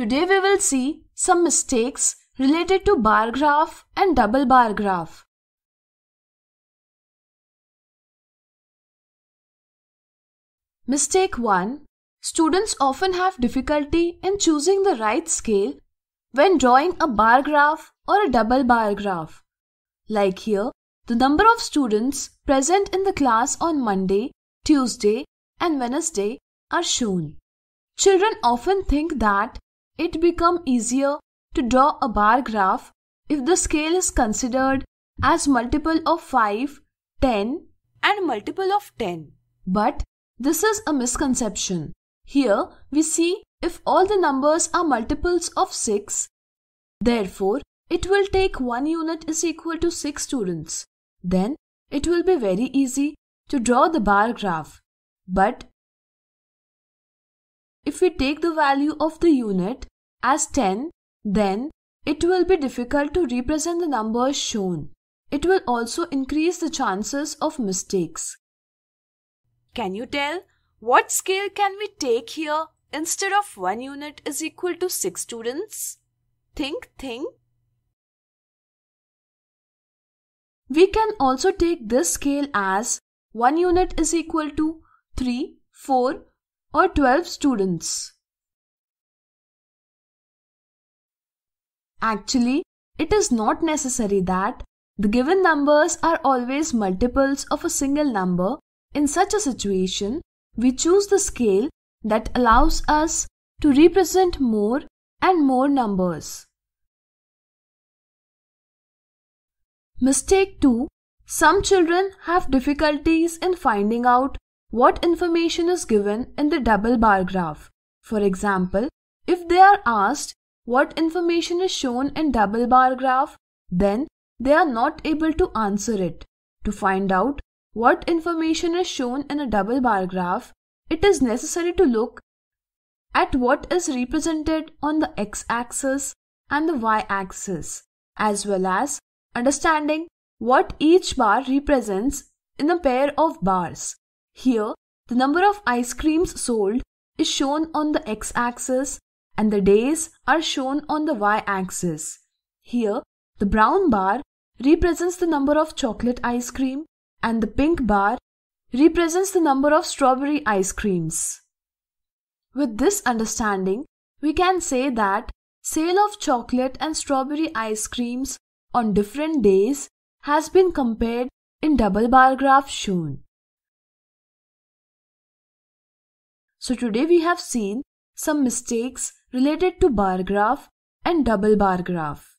Today we will see some mistakes related to bar graph and double bar graph. Mistake 1. Students often have difficulty in choosing the right scale when drawing a bar graph or a double bar graph. Like here, the number of students present in the class on Monday, Tuesday and Wednesday are shown. Children often think that it become easier to draw a bar graph if the scale is considered as multiple of 5, 10 and multiple of 10. But this is a misconception. Here we see if all the numbers are multiples of 6, therefore it will take 1 unit is equal to 6 students. Then it will be very easy to draw the bar graph. But if we take the value of the unit as 10, then it will be difficult to represent the numbers shown. It will also increase the chances of mistakes. Can you tell what scale can we take here instead of 1 unit is equal to 6 students? Think, think. We can also take this scale as 1 unit is equal to 3, 4, or twelve students. Actually, it is not necessary that the given numbers are always multiples of a single number. In such a situation, we choose the scale that allows us to represent more and more numbers. Mistake 2. Some children have difficulties in finding out what information is given in the double bar graph. For example, if they are asked what information is shown in double bar graph, then they are not able to answer it. To find out what information is shown in a double bar graph, it is necessary to look at what is represented on the x-axis and the y-axis, as well as understanding what each bar represents in a pair of bars. Here, the number of ice creams sold is shown on the x-axis and the days are shown on the y-axis. Here, the brown bar represents the number of chocolate ice cream and the pink bar represents the number of strawberry ice creams. With this understanding, we can say that sale of chocolate and strawberry ice creams on different days has been compared in double bar graph shown. So today we have seen some mistakes related to bar graph and double bar graph.